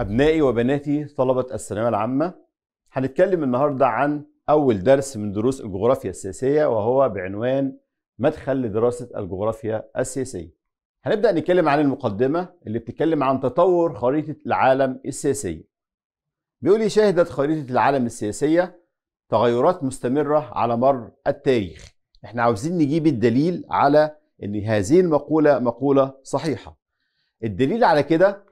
أبنائي وبناتي طلبة الثانوية العامة هنتكلم النهاردة عن أول درس من دروس الجغرافيا السياسية وهو بعنوان مدخل لدراسة الجغرافيا السياسية هنبدأ نتكلم عن المقدمة اللي بتتكلم عن تطور خريطة العالم السياسية بيقول شهدت خريطة العالم السياسية تغيرات مستمرة على مر التاريخ احنا عاوزين نجيب الدليل على ان هذه المقولة مقولة صحيحة الدليل على كده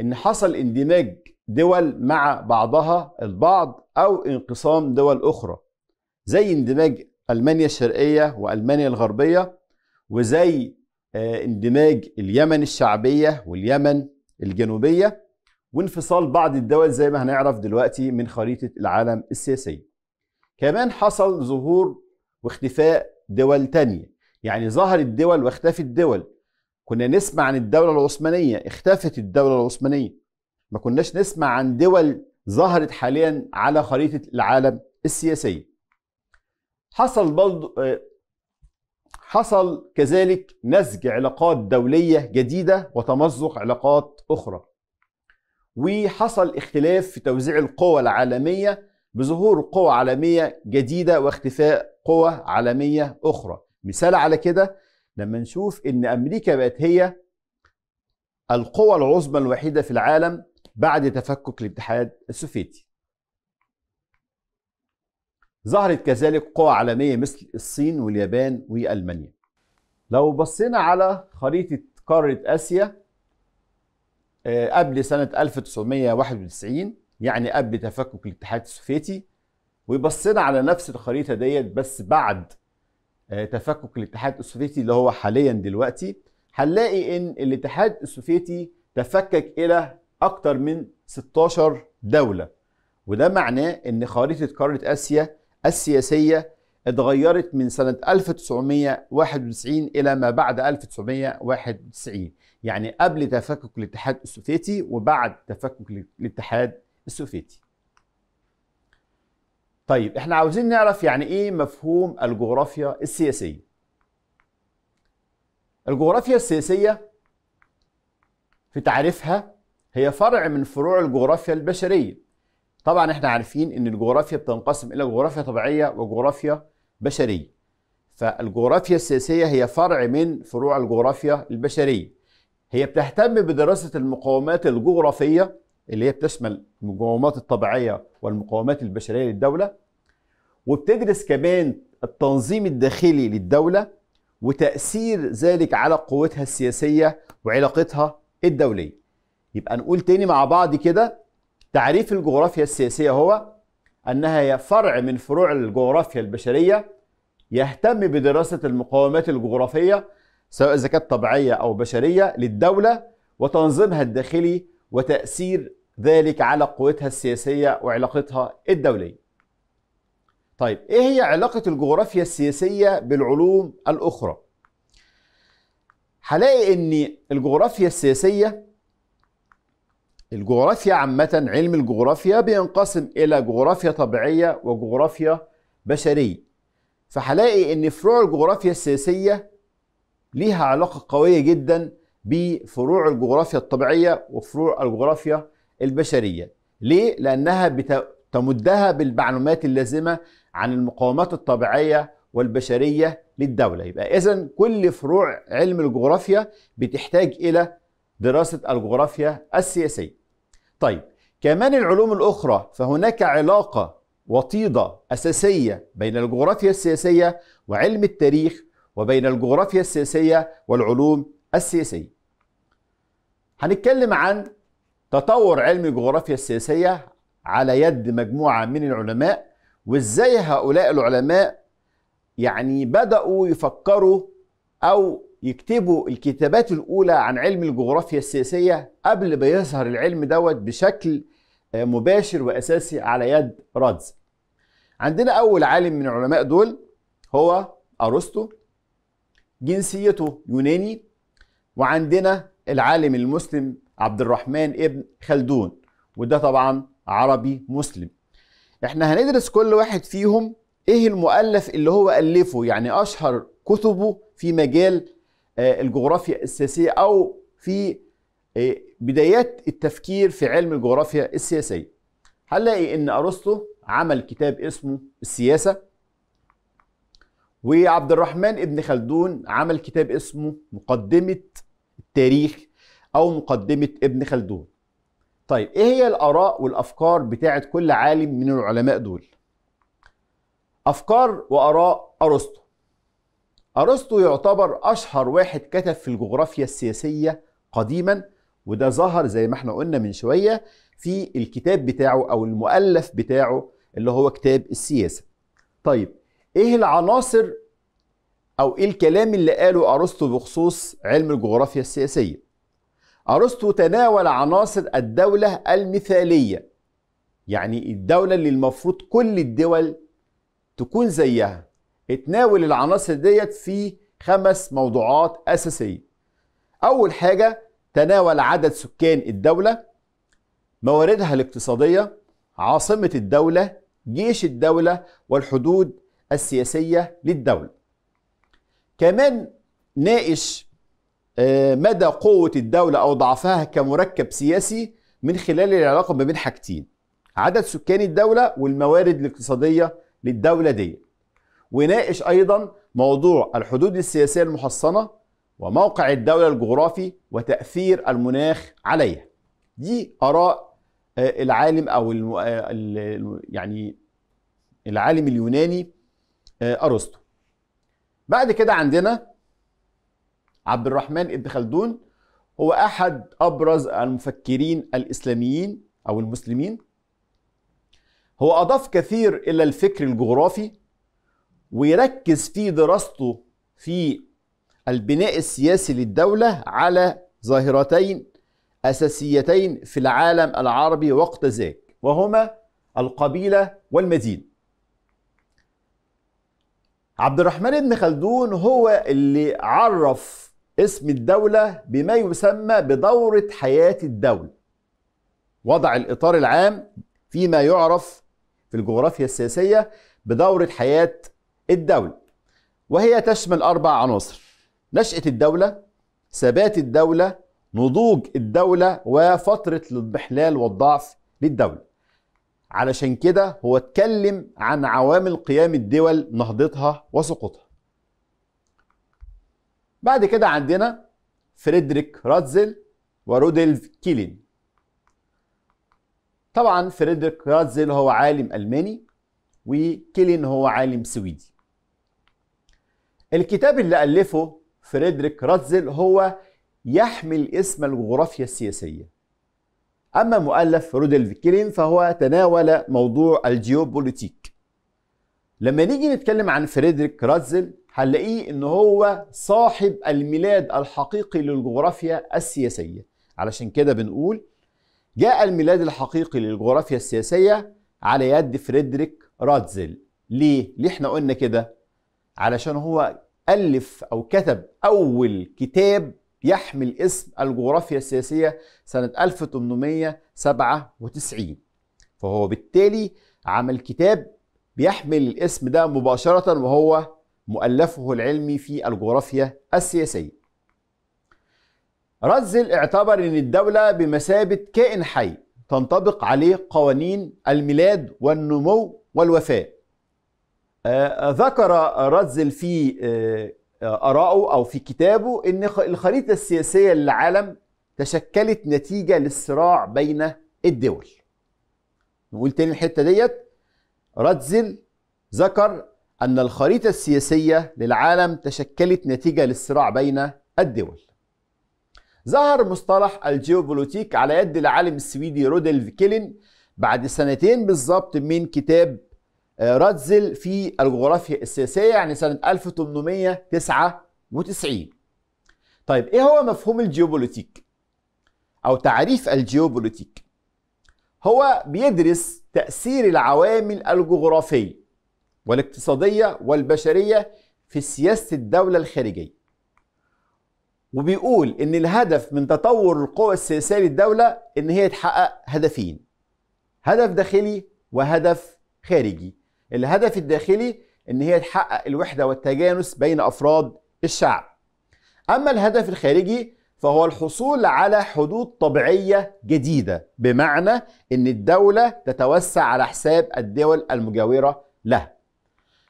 ان حصل اندماج دول مع بعضها البعض او انقسام دول اخرى زي اندماج المانيا الشرقيه والمانيا الغربيه وزي آه، اندماج اليمن الشعبيه واليمن الجنوبيه وانفصال بعض الدول زي ما هنعرف دلوقتي من خريطه العالم السياسيه كمان حصل ظهور واختفاء دول تانية يعني ظهرت دول واختفت دول كنا نسمع عن الدولة العثمانية اختفت الدولة العثمانية ما كناش نسمع عن دول ظهرت حاليا على خريطة العالم السياسية حصل برضو آه، حصل كذلك نسج علاقات دولية جديدة وتمزق علاقات أخرى وحصل اختلاف في توزيع القوى العالمية بظهور قوى عالمية جديدة واختفاء قوى عالمية أخرى مثال على كده لما نشوف ان امريكا بقت هي القوى العظمى الوحيده في العالم بعد تفكك الاتحاد السوفيتي ظهرت كذلك قوى عالميه مثل الصين واليابان والمانيا لو بصينا على خريطه قاره اسيا آه، قبل سنه 1991 يعني قبل تفكك الاتحاد السوفيتي وبصينا على نفس الخريطه ديت بس بعد آه، تفكك الاتحاد السوفيتي اللي هو حاليا دلوقتي هنلاقي ان الاتحاد السوفيتي تفكك الى اكتر من 16 دوله وده معناه ان خريطه قاره اسيا السياسيه اتغيرت من سنه 1991 الى ما بعد 1991 يعني قبل تفكك الاتحاد السوفيتي وبعد تفكك الاتحاد السوفيتي طيب احنا عاوزين نعرف يعني ايه مفهوم الجغرافيا السياسية الجغرافيا السياسية في تعريفها هي فرع من فروع الجغرافيا البشرية طبعا احنا عارفين ان الجغرافيا بتنقسم الى جغرافيا طبيعية وجغرافيا بشرية فالجغرافيا السياسية هي فرع من فروع الجغرافيا البشرية هي بتهتم بدراسة المقاومات الجغرافية اللي هي بتشمل المقومات الطبيعيه والمقومات البشريه للدوله وبتدرس كمان التنظيم الداخلي للدوله وتاثير ذلك على قوتها السياسيه وعلاقتها الدوليه يبقى نقول تاني مع بعض كده تعريف الجغرافيا السياسيه هو انها هي فرع من فروع الجغرافيا البشريه يهتم بدراسه المقومات الجغرافيه سواء اذا كانت طبيعيه او بشريه للدوله وتنظيمها الداخلي وتاثير ذلك على قوتها السياسية وعلاقتها الدولية طيب ايه هي علاقة الجغرافيا السياسية بالعلوم الأخرى؟ هلاقي ان الجغرافيا السياسية الجغرافيا عامة علم الجغرافيا بينقسم إلى جغرافيا طبيعية وجغرافيا بشرية فهلاقي ان فروع الجغرافيا السياسية ليها علاقة قوية جدا بفروع الجغرافيا الطبيعية وفروع الجغرافيا البشرية ليه؟ لأنها تمدها بالمعلومات اللازمة عن المقاومات الطبيعية والبشرية للدولة يبقى إذا كل فروع علم الجغرافيا بتحتاج إلى دراسة الجغرافيا السياسية طيب كمان العلوم الأخرى فهناك علاقة وطيدة أساسية بين الجغرافيا السياسية وعلم التاريخ وبين الجغرافيا السياسية والعلوم السياسية هنتكلم عن تطور علم الجغرافيا السياسية على يد مجموعة من العلماء وازاي هؤلاء العلماء يعني بدأوا يفكروا أو يكتبوا الكتابات الأولى عن علم الجغرافيا السياسية قبل ما يظهر العلم دوت بشكل آه، مباشر وأساسي على يد رادز عندنا أول عالم من العلماء دول هو أرسطو جنسيته يوناني وعندنا العالم المسلم عبد الرحمن ابن خلدون وده طبعا عربي مسلم احنا هندرس كل واحد فيهم ايه المؤلف اللي هو ألفه يعني أشهر كتبه في مجال آه، الجغرافيا السياسية أو في آه، بدايات التفكير في علم الجغرافيا السياسية هنلاقي إن أرسطو عمل كتاب اسمه السياسة وعبد الرحمن ابن خلدون عمل كتاب اسمه مقدمة التاريخ او مقدمه ابن خلدون طيب ايه هي الاراء والافكار بتاعه كل عالم من العلماء دول افكار واراء ارسطو ارسطو يعتبر اشهر واحد كتب في الجغرافيا السياسيه قديما وده ظهر زي ما احنا قلنا من شويه في الكتاب بتاعه او المؤلف بتاعه اللي هو كتاب السياسه طيب ايه العناصر او ايه الكلام اللي قاله ارسطو بخصوص علم الجغرافيا السياسيه ارسطو تناول عناصر الدوله المثاليه يعني الدوله اللي المفروض كل الدول تكون زيها اتناول العناصر ديت في خمس موضوعات اساسيه اول حاجه تناول عدد سكان الدوله مواردها الاقتصاديه عاصمه الدوله جيش الدوله والحدود السياسيه للدوله كمان ناقش آه، مدى قوة الدولة أو ضعفها كمركب سياسي من خلال العلاقة ما بين حاجتين عدد سكان الدولة والموارد الاقتصادية للدولة دي وناقش أيضا موضوع الحدود السياسية المحصنة وموقع الدولة الجغرافي وتأثير المناخ عليها دي آراء آه، العالم أو الم... آه، يعني العالم اليوناني أرسطو بعد كده عندنا عبد الرحمن ابن خلدون هو أحد أبرز المفكرين الإسلاميين أو المسلمين هو أضاف كثير إلى الفكر الجغرافي ويركز في دراسته في البناء السياسي للدولة على ظاهرتين أساسيتين في العالم العربي وقت ذاك وهما القبيلة والمدينة عبد الرحمن بن خلدون هو اللي عرف اسم الدولة بما يسمى بدورة حياة الدولة وضع الإطار العام فيما يعرف في الجغرافيا السياسية بدورة حياة الدولة وهي تشمل أربع عناصر نشأة الدولة ثبات الدولة نضوج الدولة وفترة الاضمحلال والضعف للدولة علشان كده هو اتكلم عن عوامل قيام الدول نهضتها وسقوطها بعد كده عندنا فريدريك راتزل ورودلف كيلين طبعا فريدريك راتزل هو عالم ألماني وكيلين هو عالم سويدي الكتاب اللي ألفه فريدريك راتزل هو يحمل اسم الجغرافيا السياسية أما مؤلف رودلف كيلين فهو تناول موضوع الجيوبوليتيك لما نيجي نتكلم عن فريدريك راتزل هنلاقيه ان هو صاحب الميلاد الحقيقي للجغرافيا السياسيه علشان كده بنقول جاء الميلاد الحقيقي للجغرافيا السياسيه على يد فريدريك راتزل ليه ليه احنا قلنا كده علشان هو الف او كتب اول كتاب يحمل اسم الجغرافيا السياسيه سنه 1897 فهو بالتالي عمل كتاب بيحمل الاسم ده مباشره وهو مؤلفه العلمي في الجغرافيا السياسية رتزل اعتبر أن الدولة بمثابة كائن حي تنطبق عليه قوانين الميلاد والنمو والوفاء آه، ذكر رتزل في آه، آرائه أو في كتابه أن الخريطة السياسية للعالم تشكلت نتيجة للصراع بين الدول نقول تاني الحتة ديت رتزل ذكر أن الخريطة السياسية للعالم تشكلت نتيجة للصراع بين الدول ظهر مصطلح الجيوبوليتيك على يد العالم السويدي رودلف كيلن بعد سنتين بالظبط من كتاب آه، راتزل في الجغرافيا السياسية يعني سنة 1899 طيب ايه هو مفهوم الجيوبوليتيك او تعريف الجيوبوليتيك هو بيدرس تأثير العوامل الجغرافية والاقتصادية والبشرية في سياسة الدولة الخارجية وبيقول ان الهدف من تطور القوى السياسية للدولة ان هي تحقق هدفين هدف داخلي وهدف خارجي الهدف الداخلي ان هي تحقق الوحدة والتجانس بين افراد الشعب اما الهدف الخارجي فهو الحصول على حدود طبيعية جديدة بمعنى ان الدولة تتوسع على حساب الدول المجاورة لها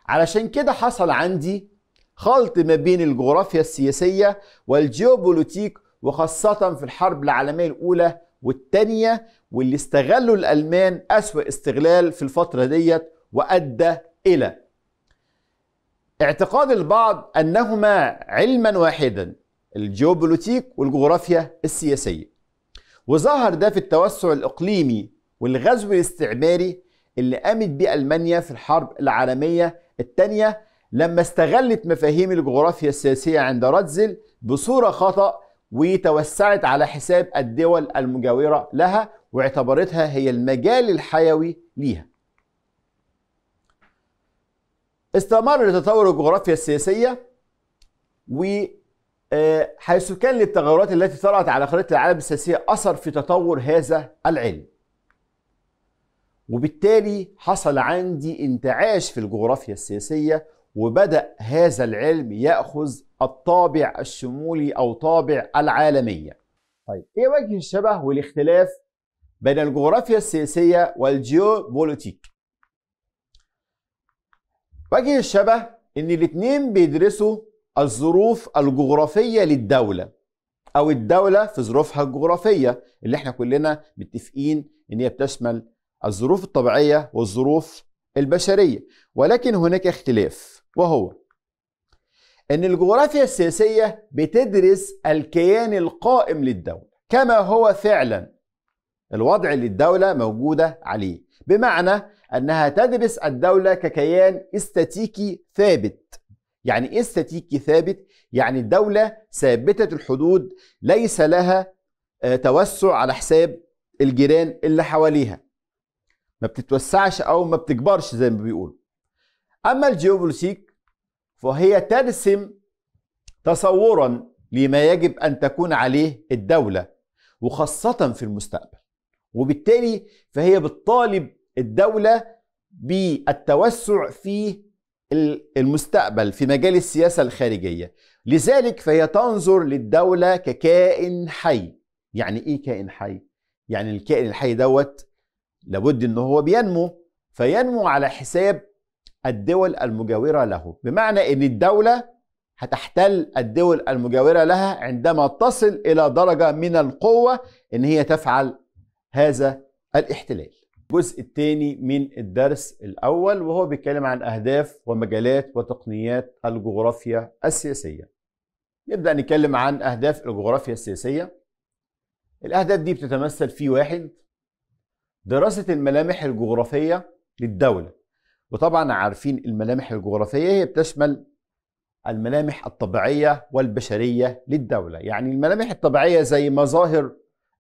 علشان كده حصل عندي خلط ما بين الجغرافيا السياسية والجيوبوليتيك وخاصة في الحرب العالمية الأولى والتانية واللي استغلوا الألمان أسوأ استغلال في الفترة ديت وأدى إلى اعتقاد البعض أنهما علما واحدا الجيوبوليتيك والجغرافيا السياسية وظهر ده في التوسع الإقليمي والغزو الاستعماري اللي قامت بيه ألمانيا في الحرب العالمية الثانية لما استغلت مفاهيم الجغرافيا السياسية عند راتزل بصورة خطأ وتوسعت على حساب الدول المجاورة لها واعتبرتها هي المجال الحيوي ليها استمر لتطور الجغرافيا السياسية و آه، حيث كان للتغيرات التي طرأت على خريطة العالم السياسية أثر في تطور هذا العلم وبالتالي حصل عندي انتعاش في الجغرافيا السياسية وبدأ هذا العلم يأخذ الطابع الشمولي أو طابع العالمية طيب إيه وجه الشبه والاختلاف بين الجغرافيا السياسية والجيوبوليتيك وجه الشبه إن الاثنين بيدرسوا الظروف الجغرافية للدولة أو الدولة في ظروفها الجغرافية اللي احنا كلنا متفقين إن هي بتشمل الظروف الطبيعية والظروف البشرية ولكن هناك اختلاف وهو أن الجغرافيا السياسية بتدرس الكيان القائم للدولة كما هو فعلا الوضع اللي الدولة موجودة عليه بمعنى أنها تدرس الدولة ككيان استاتيكي ثابت يعني إيه استاتيكي ثابت؟ يعني الدولة ثابتة الحدود ليس لها آه، توسع على حساب الجيران اللي حواليها ما بتتوسعش او ما بتكبرش زي ما بيقولوا اما الجيوبوليتيك فهي ترسم تصورا لما يجب ان تكون عليه الدوله وخاصه في المستقبل وبالتالي فهي بتطالب الدوله بالتوسع في المستقبل في مجال السياسه الخارجيه لذلك فهي تنظر للدوله ككائن حي يعني ايه كائن حي يعني الكائن الحي دوت لابد ان هو بينمو فينمو على حساب الدول المجاورة له بمعنى ان الدولة هتحتل الدول المجاورة لها عندما تصل الى درجة من القوة ان هي تفعل هذا الاحتلال الجزء الثاني من الدرس الاول وهو بيتكلم عن اهداف ومجالات وتقنيات الجغرافيا السياسية نبدأ نتكلم عن اهداف الجغرافيا السياسية الاهداف دي بتتمثل في واحد دراسة الملامح الجغرافية للدولة وطبعا عارفين الملامح الجغرافية هي بتشمل الملامح الطبيعية والبشرية للدولة يعني الملامح الطبيعية زي مظاهر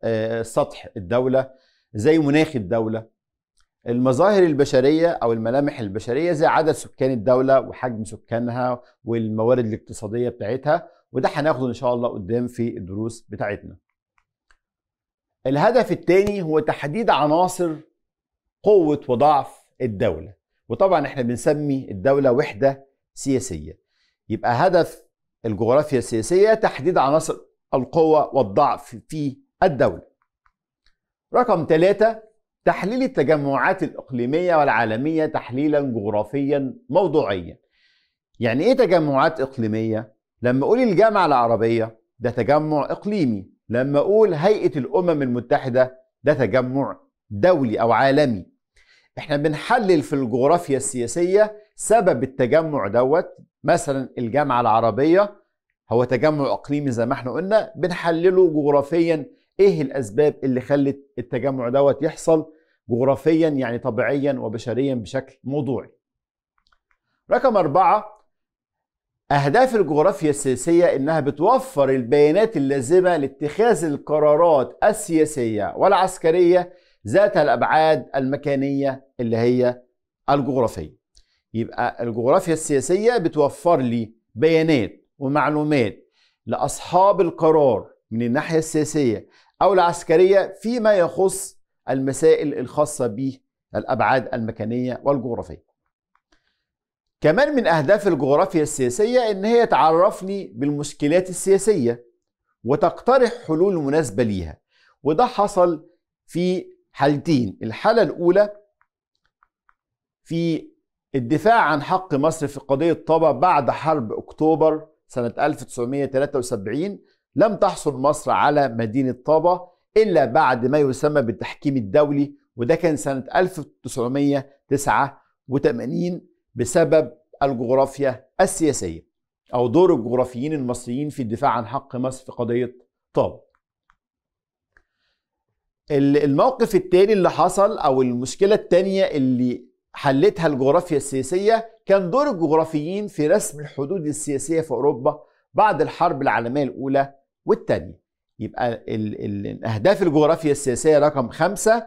آه، سطح الدولة زي مناخ الدولة المظاهر البشرية أو الملامح البشرية زي عدد سكان الدولة وحجم سكانها والموارد الاقتصادية بتاعتها وده هناخده إن شاء الله قدام في الدروس بتاعتنا الهدف الثاني هو تحديد عناصر قوة وضعف الدولة وطبعا احنا بنسمي الدولة وحدة سياسية يبقى هدف الجغرافيا السياسية تحديد عناصر القوة والضعف في الدولة رقم ثلاثة تحليل التجمعات الإقليمية والعالمية تحليلا جغرافيا موضوعيا يعني إيه تجمعات إقليمية؟ لما أقول الجامعة العربية ده تجمع إقليمي لما اقول هيئه الامم المتحده ده تجمع دولي او عالمي احنا بنحلل في الجغرافيا السياسيه سبب التجمع دوت مثلا الجامعه العربيه هو تجمع اقليمي زي ما احنا قلنا بنحلله جغرافيا ايه الاسباب اللي خلت التجمع دوت يحصل جغرافيا يعني طبيعيا وبشريا بشكل موضوعي رقم أربعة أهداف الجغرافيا السياسية إنها بتوفر البيانات اللازمة لاتخاذ القرارات السياسية والعسكرية ذات الأبعاد المكانية اللي هي الجغرافية يبقى الجغرافيا السياسية بتوفر لي بيانات ومعلومات لأصحاب القرار من الناحية السياسية أو العسكرية فيما يخص المسائل الخاصة بالأبعاد المكانية والجغرافية كمان من أهداف الجغرافيا السياسية إن هي تعرفني بالمشكلات السياسية وتقترح حلول مناسبة ليها وده حصل في حالتين الحالة الأولى في الدفاع عن حق مصر في قضية طابة بعد حرب أكتوبر سنة 1973 لم تحصل مصر على مدينة طابة إلا بعد ما يسمى بالتحكيم الدولي وده كان سنة 1989 بسبب الجغرافيا السياسية أو دور الجغرافيين المصريين في الدفاع عن حق مصر في قضية طاب الموقف التاني اللي حصل أو المشكلة التانية اللي حلتها الجغرافيا السياسية كان دور الجغرافيين في رسم الحدود السياسية في أوروبا بعد الحرب العالمية الأولى والثانية يبقى الـ الـ أهداف الجغرافيا السياسية رقم خمسة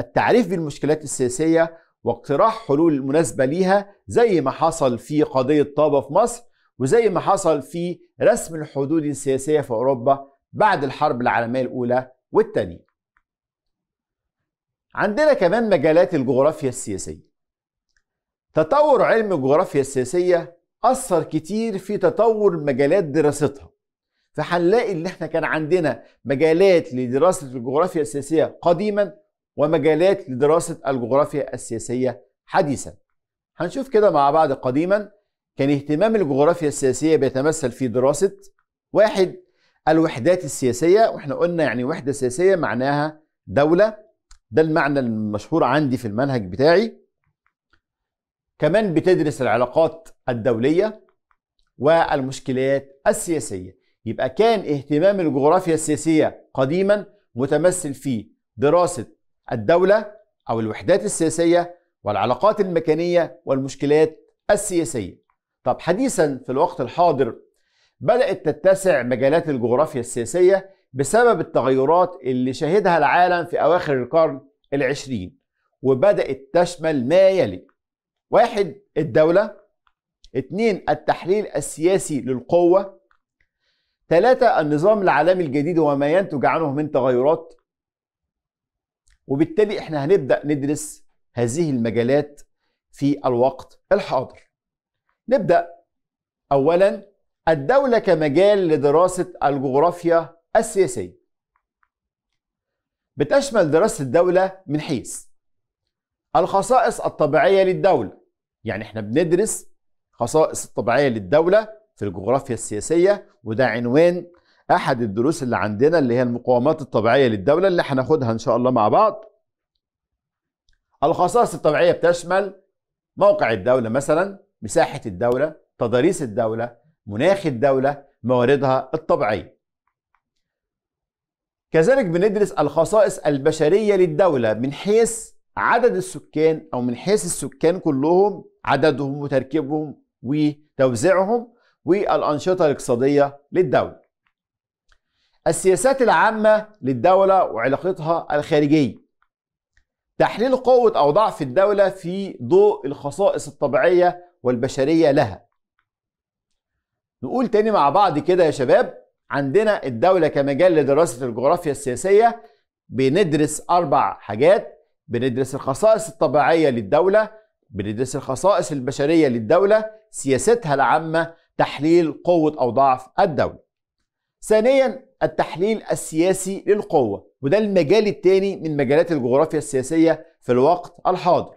التعريف بالمشكلات السياسية واقتراح حلول مناسبة ليها زي ما حصل في قضية طابة في مصر وزي ما حصل في رسم الحدود السياسية في أوروبا بعد الحرب العالمية الأولى والثانية عندنا كمان مجالات الجغرافيا السياسية تطور علم الجغرافيا السياسية أثر كتير في تطور مجالات دراستها فهنلاقي ان احنا كان عندنا مجالات لدراسة الجغرافيا السياسية قديما ومجالات لدراسة الجغرافيا السياسية حديثا هنشوف كده مع بعض قديما كان اهتمام الجغرافيا السياسية بيتمثل في دراسة واحد الوحدات السياسية واحنا قلنا يعني وحدة سياسية معناها دولة ده المعنى المشهور عندي في المنهج بتاعي كمان بتدرس العلاقات الدولية والمشكلات السياسية يبقى كان اهتمام الجغرافيا السياسية قديما متمثل في دراسة الدولة أو الوحدات السياسية والعلاقات المكانية والمشكلات السياسية طب حديثا في الوقت الحاضر بدأت تتسع مجالات الجغرافيا السياسية بسبب التغيرات اللي شهدها العالم في أواخر القرن العشرين وبدأت تشمل ما يلي واحد الدولة اتنين التحليل السياسي للقوة ثلاثة النظام العالمي الجديد وما ينتج عنه من تغيرات وبالتالي احنا هنبدأ ندرس هذه المجالات في الوقت الحاضر نبدأ أولا الدولة كمجال لدراسة الجغرافيا السياسية بتشمل دراسة الدولة من حيث الخصائص الطبيعية للدولة يعني احنا بندرس خصائص الطبيعية للدولة في الجغرافيا السياسية وده عنوان احد الدروس اللي عندنا اللي هي المقومات الطبيعيه للدوله اللي هناخدها ان شاء الله مع بعض الخصائص الطبيعيه بتشمل موقع الدوله مثلا مساحه الدوله تضاريس الدوله مناخ الدوله مواردها الطبيعيه كذلك بندرس الخصائص البشريه للدوله من حيث عدد السكان او من حيث السكان كلهم عددهم وتركيبهم وتوزيعهم والانشطه الاقتصاديه للدوله السياسات العامة للدولة وعلاقتها الخارجية تحليل قوة أو ضعف الدولة في ضوء الخصائص الطبيعية والبشرية لها نقول تاني مع بعض كده يا شباب عندنا الدولة كمجال لدراسة الجغرافيا السياسية بندرس أربع حاجات بندرس الخصائص الطبيعية للدولة بندرس الخصائص البشرية للدولة سياستها العامة تحليل قوة أو ضعف الدولة ثانيا التحليل السياسي للقوة وده المجال الثاني من مجالات الجغرافيا السياسية في الوقت الحاضر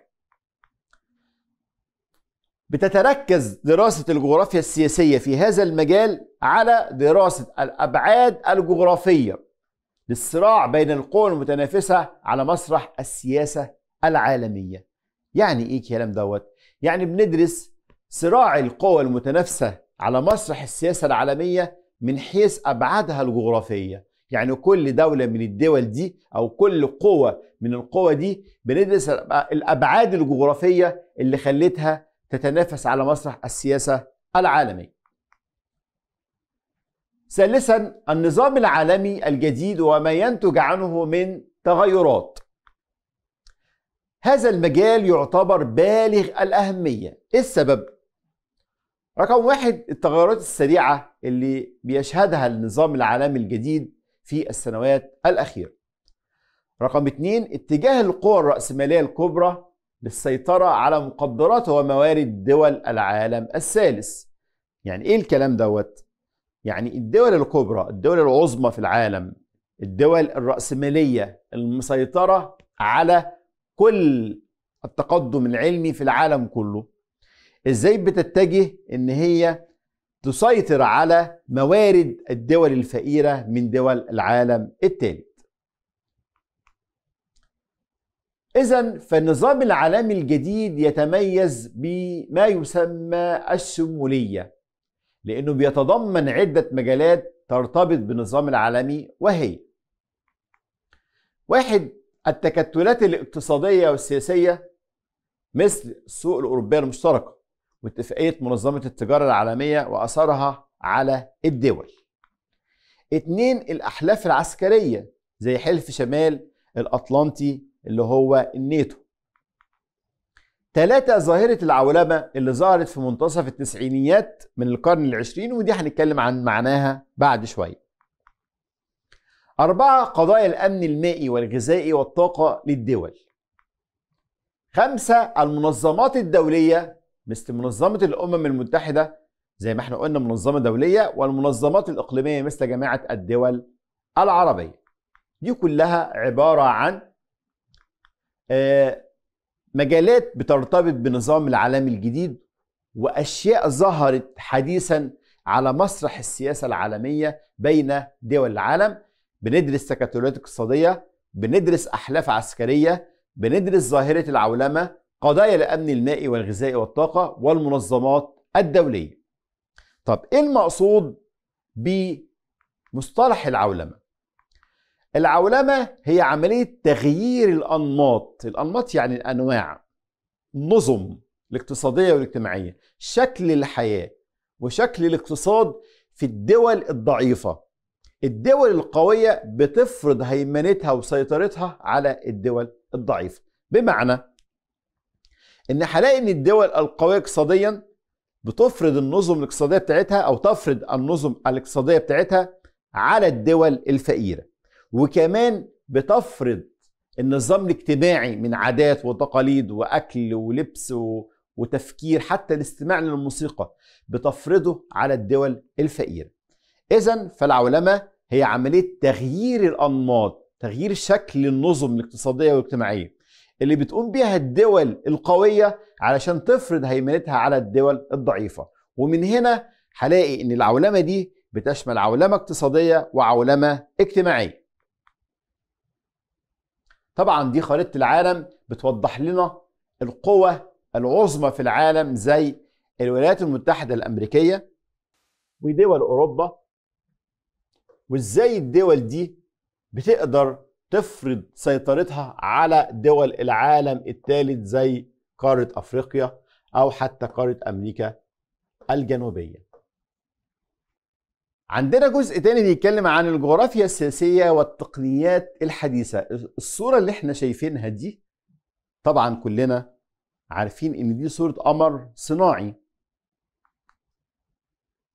بتتركز دراسة الجغرافيا السياسية في هذا المجال على دراسة الأبعاد الجغرافية للصراع بين القوى المتنافسة على مسرح السياسة العالمية يعني إيه الكلام دوت؟ يعني بندرس صراع القوى المتنافسة على مسرح السياسة العالمية من حيث أبعادها الجغرافية يعني كل دولة من الدول دي أو كل قوة من القوى دي بندرس الأبعاد الجغرافية اللي خلتها تتنافس على مسرح السياسة العالمي ثالثا النظام العالمي الجديد وما ينتج عنه من تغيرات هذا المجال يعتبر بالغ الأهمية إيه السبب رقم واحد التغيرات السريعة اللي بيشهدها النظام العالمي الجديد في السنوات الأخيرة رقم اتنين اتجاه القوى الرأسمالية الكبرى للسيطرة على مقدرات وموارد دول العالم الثالث يعني ايه الكلام دوت يعني الدول الكبرى الدول العظمى في العالم الدول الرأسمالية المسيطرة على كل التقدم العلمي في العالم كله ازاي بتتجه ان هي تسيطر على موارد الدول الفقيره من دول العالم الثالث إذا فالنظام العالمي الجديد يتميز بما يسمى الشمولية لأنه بيتضمن عدة مجالات ترتبط بالنظام العالمي وهي واحد التكتلات الاقتصادية والسياسية مثل السوق الأوروبية المشتركة واتفاقية منظمة التجارة العالمية وأثرها على الدول اتنين الأحلاف العسكرية زي حلف شمال الأطلنطي اللي هو الناتو ثلاثة ظاهرة العولمة اللي ظهرت في منتصف التسعينيات من القرن العشرين ودي هنتكلم عن معناها بعد شوية أربعة قضايا الأمن المائي والغذائي والطاقة للدول خمسة المنظمات الدولية مثل منظمة الأمم المتحدة زي ما احنا قلنا منظمة دولية والمنظمات الإقليمية مثل جماعة الدول العربية دي كلها عبارة عن آه، مجالات بترتبط بنظام العالم الجديد وأشياء ظهرت حديثا على مسرح السياسة العالمية بين دول العالم بندرس تكتلات اقتصادية بندرس أحلاف عسكرية بندرس ظاهرة العولمة قضايا الأمن المائي والغذاء والطاقة والمنظمات الدولية طب إيه المقصود بمصطلح العولمة؟ العولمة هي عملية تغيير الأنماط الأنماط يعني الأنواع النظم الاقتصادية والاجتماعية شكل الحياة وشكل الاقتصاد في الدول الضعيفة الدول القوية بتفرض هيمنتها وسيطرتها على الدول الضعيفة بمعنى ان هلاقي ان الدول القويه اقتصاديا بتفرض النظم الاقتصاديه بتاعتها او تفرض النظم الاقتصاديه بتاعتها على الدول الفقيره وكمان بتفرض النظام الاجتماعي من عادات وتقاليد واكل ولبس و... وتفكير حتى الاستماع للموسيقى بتفرضه على الدول الفقيره اذا فالعولمه هي عمليه تغيير الانماط تغيير شكل النظم الاقتصاديه والاجتماعيه اللي بتقوم بيها الدول القوية علشان تفرض هيمنتها على الدول الضعيفة ومن هنا هلاقي ان العولمة دي بتشمل عولمة اقتصادية وعولمة اجتماعية طبعا دي خريطة العالم بتوضح لنا القوة العظمى في العالم زي الولايات المتحدة الأمريكية ودول أوروبا وإزاي الدول دي بتقدر تفرض سيطرتها على دول العالم الثالث زي قارة أفريقيا أو حتى قارة أمريكا الجنوبية عندنا جزء تاني بيتكلم عن الجغرافيا السياسية والتقنيات الحديثة الصورة اللي احنا شايفينها دي طبعا كلنا عارفين ان دي صورة قمر صناعي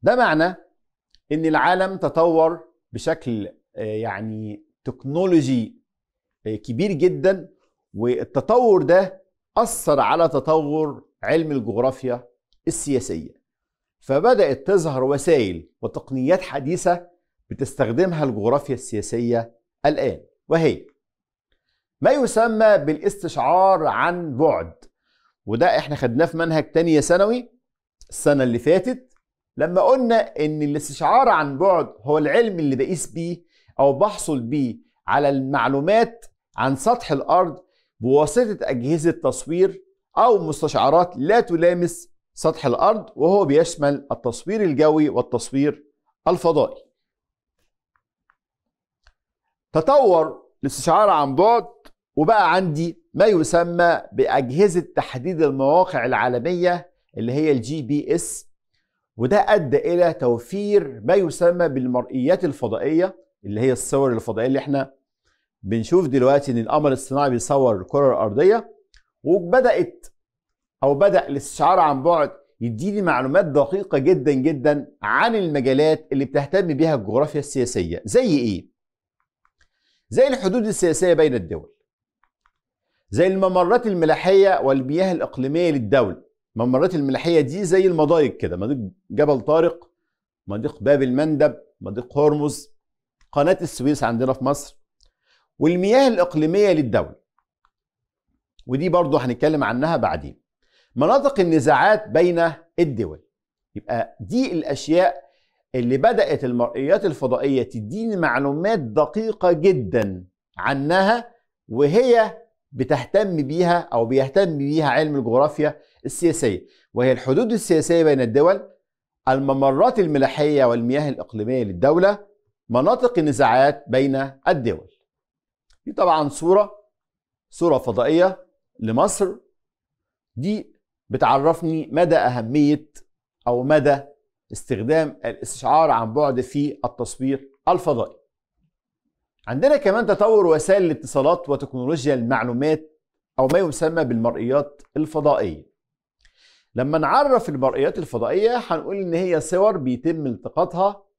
ده معناه ان العالم تطور بشكل آه، يعني تكنولوجي آه، كبير جدا والتطور ده أثر على تطور علم الجغرافيا السياسية فبدأت تظهر وسائل وتقنيات حديثة بتستخدمها الجغرافيا السياسية الآن وهي ما يسمى بالاستشعار عن بعد وده احنا خدناه في منهج تانية ثانوي السنة اللي فاتت لما قلنا ان الاستشعار عن بعد هو العلم اللي بقيس بيه أو بحصل بيه على المعلومات عن سطح الأرض بواسطة أجهزة تصوير أو مستشعرات لا تلامس سطح الأرض وهو بيشمل التصوير الجوي والتصوير الفضائي تطور الاستشعار عن بعد وبقى عندي ما يسمى بأجهزة تحديد المواقع العالمية اللي هي الجي بي اس وده أدى إلى توفير ما يسمى بالمرئيات الفضائية اللي هي الصور الفضائيه اللي احنا بنشوف دلوقتي ان القمر الصناعي بيصور الكره الارضيه وبدات او بدا الاستشعار عن بعد يديني معلومات دقيقه جدا جدا عن المجالات اللي بتهتم بها الجغرافيا السياسيه زي ايه زي الحدود السياسيه بين الدول زي الممرات الملاحيه والمياه الاقليميه للدوله الممرات الملاحيه دي زي المضايق كده مضيق جبل طارق مضيق باب المندب مضيق هرمز قناة السويس عندنا في مصر والمياه الإقليمية للدولة ودي برضو هنتكلم عنها بعدين مناطق النزاعات بين الدول يبقى دي الأشياء اللي بدأت المرئيات الفضائية تديني معلومات دقيقة جدا عنها وهي بتهتم بيها أو بيهتم بيها علم الجغرافيا السياسية وهي الحدود السياسية بين الدول الممرات الملاحية والمياه الإقليمية للدولة مناطق النزاعات بين الدول دي طبعا صورة صورة فضائية لمصر دي بتعرفني مدى أهمية أو مدى استخدام الاستشعار عن بعد في التصوير الفضائي عندنا كمان تطور وسائل الاتصالات وتكنولوجيا المعلومات أو ما يسمى بالمرئيات الفضائية لما نعرف المرئيات الفضائية هنقول إن هي صور بيتم التقاطها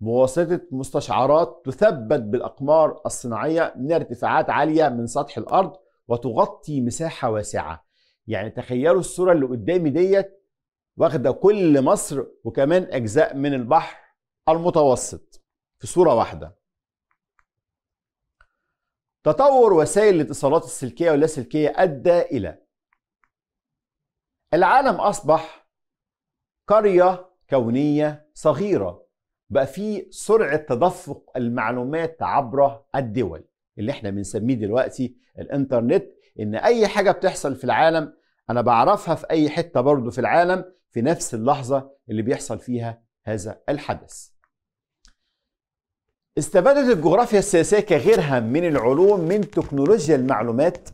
بواسطة مستشعرات تثبت بالأقمار الصناعية من ارتفاعات عالية من سطح الأرض وتغطي مساحة واسعة يعني تخيلوا الصورة اللي قدامي ديت واخدة كل مصر وكمان أجزاء من البحر المتوسط في صورة واحدة تطور وسائل الاتصالات السلكية واللاسلكية أدى إلى العالم أصبح قرية كونية صغيرة بقى في سرعه تدفق المعلومات عبر الدول اللي احنا بنسميه دلوقتي الانترنت ان اي حاجه بتحصل في العالم انا بعرفها في اي حته برضه في العالم في نفس اللحظه اللي بيحصل فيها هذا الحدث استفادت الجغرافيا السياسيه كغيرها من العلوم من تكنولوجيا المعلومات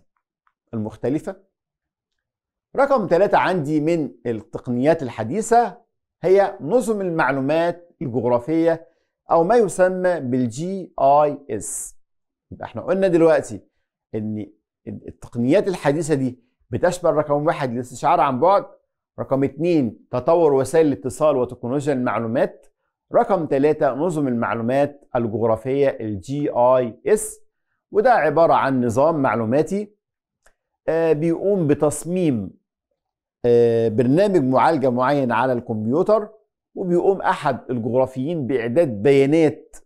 المختلفه رقم ثلاثة عندي من التقنيات الحديثة هي نظم المعلومات الجغرافية أو ما يسمى بالجي آي إس يبقى احنا قلنا دلوقتي إن التقنيات الحديثة دي بتشمل رقم واحد الاستشعار عن بعد رقم اتنين تطور وسائل الاتصال وتكنولوجيا المعلومات رقم ثلاثة نظم المعلومات الجغرافية الجي آي إس وده عبارة عن نظام معلوماتي آه، بيقوم بتصميم آه، برنامج معالجة معين على الكمبيوتر وبيقوم أحد الجغرافيين بإعداد بيانات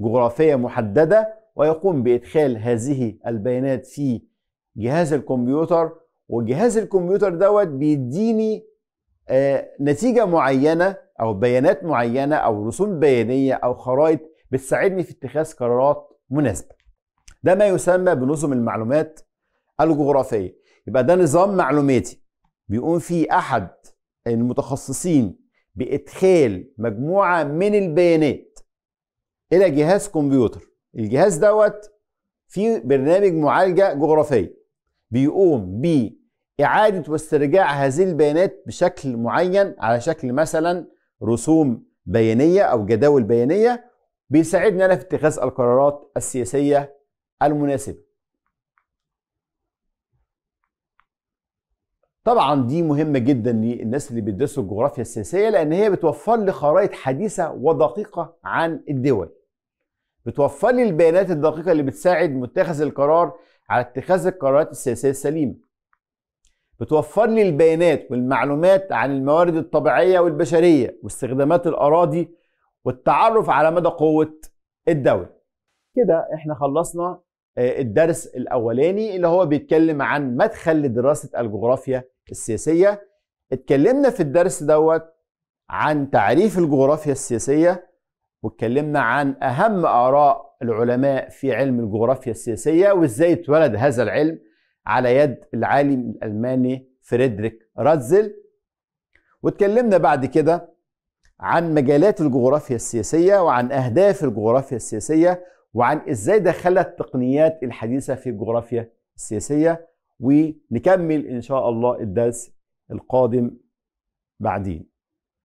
جغرافية محددة ويقوم بإدخال هذه البيانات في جهاز الكمبيوتر وجهاز الكمبيوتر دوت بيديني آه نتيجة معينة أو بيانات معينة أو رسوم بيانية أو خرائط بتساعدني في اتخاذ قرارات مناسبة ده ما يسمى بنظم المعلومات الجغرافية يبقى ده نظام معلوماتي بيقوم فيه أحد المتخصصين بادخال مجموعه من البيانات الى جهاز كمبيوتر الجهاز دوت فيه برنامج معالجه جغرافيه بيقوم باعاده واسترجاع هذه البيانات بشكل معين على شكل مثلا رسوم بيانيه او جداول بيانيه بيساعدنا انا في اتخاذ القرارات السياسيه المناسبه طبعا دي مهمه جدا للناس اللي بيدرسوا الجغرافيا السياسيه لان هي بتوفر لي خرائط حديثه ودقيقه عن الدول بتوفر لي البيانات الدقيقه اللي بتساعد متخذ القرار على اتخاذ القرارات السياسيه السليمه بتوفر لي البيانات والمعلومات عن الموارد الطبيعيه والبشريه واستخدامات الاراضي والتعرف على مدى قوه الدوله كده احنا خلصنا آه، الدرس الاولاني اللي هو بيتكلم عن مدخل لدراسه الجغرافيا السياسية اتكلمنا في الدرس دوت عن تعريف الجغرافيا السياسية واتكلمنا عن أهم آراء العلماء في علم الجغرافيا السياسية وإزاي اتولد هذا العلم على يد العالم الألماني فريدريك راتزل واتكلمنا بعد كده عن مجالات الجغرافيا السياسية وعن أهداف الجغرافيا السياسية وعن إزاي دخلت التقنيات الحديثة في الجغرافيا السياسية ونكمل إن شاء الله الدرس القادم بعدين